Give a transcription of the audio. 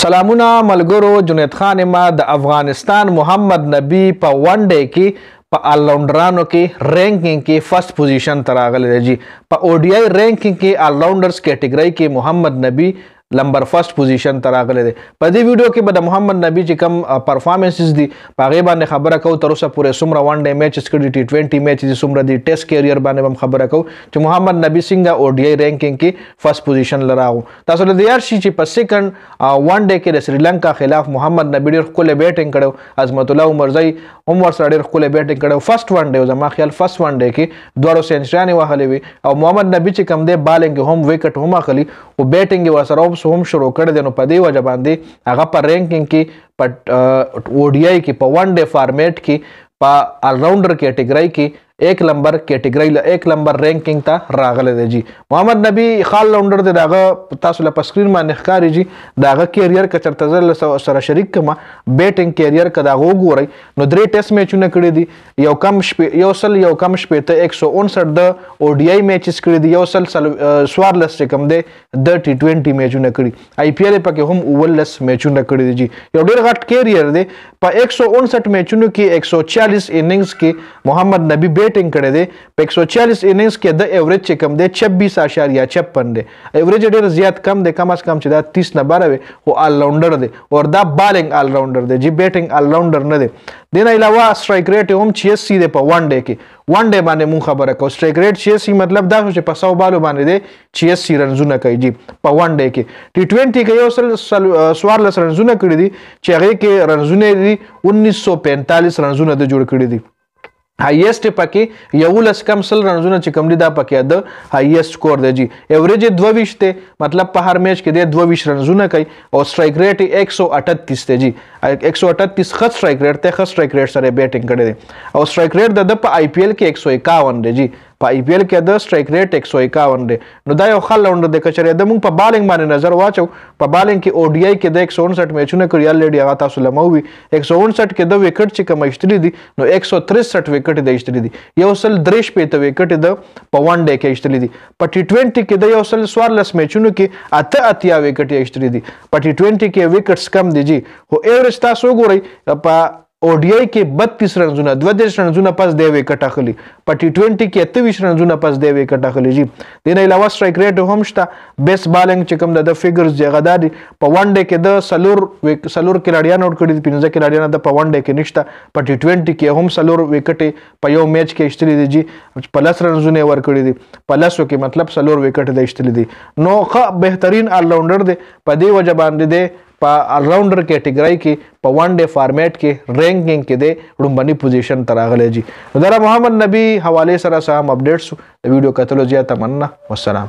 سلامونه ملګرو جنید خان ما د افغانستان محمد نبی په ون ډے کې په الراونډرانو کې رینکینګ کې فرست پوزیشن تراغلی دی جی په او ډی آی رینکینګ کې الراونډرز کیټګری کې محمد نبی نمبر فرست پوزیشن تر راغله ده په دې ویډیو کې به د محمد نبی چې کم پرفارمنسز دي پاغه باندې خبره کو تر اوسه پورې سمره ون ډے میچز کړي ټي 20 میچز سمره دي ټیسټ کیریئر باندې هم خبره کو چې محمد نبی څنګه او ډي آی رینکینګ کې فرست پوزیشن لراو تاسو له یار شي چې په سیکنډ ون ډے کې د سریلانکا خلاف محمد نبی ډیر خپل بیټینګ کړو عظمت الله عمرزی هم ورسره ډیر خپل بیټینګ کړو فرست ون ډے زما خیال فرست ون ډے کې دوړو سنچري وهلې وي او محمد نبی چې کم دی بالینګ هم وکټ هم اخلي او بیټینګ ورسره تاسو هم شروع کړی دی نو په دې وجه باندې هغه په رینکینګ کې په او ډي آی کې په ون ډے فارمیټ کې په ال راونډر کیټګری کې ایک نمبر کیټګری له ایک نمبر رینکینګ ته راغله دی جی محمد نبی خال لونډر دی داغه تاسو له پسکرین باندې ښکاری جی داغه کیریئر کچر تزل سره شریک کما بیټینګ کیریئر کدا وګورئ نو درې ټیسټ میچونه کړی دي یو کم شپې یو سل یو کم شپې ته 159 د او ډي آی میچز کړی دي یو سل سوار لس کم دی د ټي 20 میچونه کړي آی پی ایل پکې هم 19 میچونه کړي دي یو ډېر غټ کیریئر دی په 159 میچونو کې 140 اننګز کې محمد نبی بیټینګ کړي دی په 140 اننګز کې د ایوریج چې کم دی 26.56 دی ایوریج ډېر زیات کم دی کم از کم چې دا 30 نه بره وي خو آل راونډر دی او دا بالینګ آل راونډر دی جی بیټینګ آل راونډر نه دی دین علاوه سټرایک ریټ هم 86 دی په ون ډے کې ون ډے باندې مون خبره کو سټرایک ریټ 86 مطلب دا چې په 100 بالو باندې دی 86 رنزونه کوي جی په ون ډے کې ټي 20 کې یو سل سوار لس رنزونه کړی دي چې هغه کې رنزونه دي 1945 رنزونه د جوړ کړی دي هایست پکې یو لس کم سل رنزونه چې کم دي دا پکې د هایست سکور دی جی اوریج 22 ته مطلب په هر میچ کې د 22 رنزونه کوي او سټرایک ریټ 138 ته جی 138 خط سټرایک ریټ ته خط سټرایک ریټ سره بیټینګ کړي او سټرایک ریټ د په آی پی ایل کې 151 دی جی په آی پی ایل کې د سټرایک ریټ 151 دی نو دا یو خل لوند د کچره د موږ په بالینګ باندې نظر واچو په بالینګ کې او ډی آی کې د 159 میچونه کړی الریډي هغه تاسو لموي 159 کې د وکټ چې کوم اشتري دي نو 163 وکټ د اشتري دي یو سل درېش پېته وکټ د په ون ډے کې اشتري دي په ټي 20 کې د یو سل سوارلس میچونو کې اته اتیا وکټ اشتري دي په ټي 20 کې وکټس کم دي جی خو ایوریج تاسو ګورئ په اوډیای کې 32 رنزونه 23 رنزونه پس دی وې کټه خلی په ټي 20 کې 23 رنزونه پس دی وې کټه خلی جی دین علاوه سټرایک ریټ هم شته بیس بالنګ چې کوم د فیګرز جګه دادي په ون ډے کې د سلور سلور کلاډیان اوټ کړی پنځه کلاډیان د په ون ډے کې نشته په ټي 20 کې هم سلور وکټې په یو میچ کې اشتلی دي جی په لس رنزونه ور کړی دي په لسو کې مطلب سلور وکټ د اشتلی دي نو ښه بهترین آل راونډر دی په دې وجه باندې دی په الراونډر کیټګری کې په ون ډے فارمیټ کې رینکینګ کې د لومبني پوزیشن تر اغلی جی دره محمد نبی حواله سره سم اپډیټس د ویډیو کتلو زیاته مننه والسلام